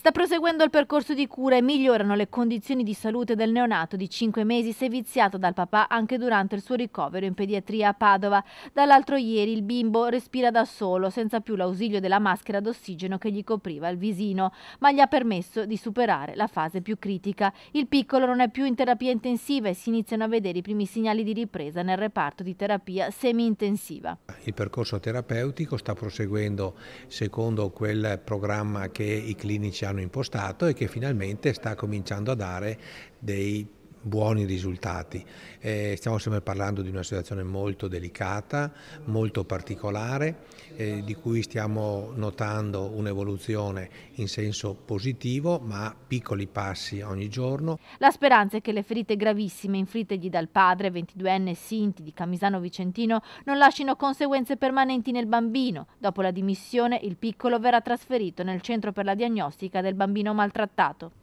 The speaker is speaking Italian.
Sta proseguendo il percorso di cura e migliorano le condizioni di salute del neonato di 5 mesi seviziato dal papà anche durante il suo ricovero in pediatria a Padova. Dall'altro ieri il bimbo respira da solo, senza più l'ausilio della maschera d'ossigeno che gli copriva il visino, ma gli ha permesso di superare la fase più critica. Il piccolo non è più in terapia intensiva e si iniziano a vedere i primi segnali di ripresa nel reparto di terapia semi-intensiva. Il percorso terapeutico sta proseguendo secondo quel programma che i clinici hanno hanno impostato e che finalmente sta cominciando a dare dei buoni risultati. Eh, stiamo sempre parlando di una situazione molto delicata, molto particolare, eh, di cui stiamo notando un'evoluzione in senso positivo, ma piccoli passi ogni giorno. La speranza è che le ferite gravissime inflittegli dal padre, 22enne Sinti di Camisano Vicentino, non lasciano conseguenze permanenti nel bambino. Dopo la dimissione, il piccolo verrà trasferito nel centro per la diagnostica del bambino maltrattato.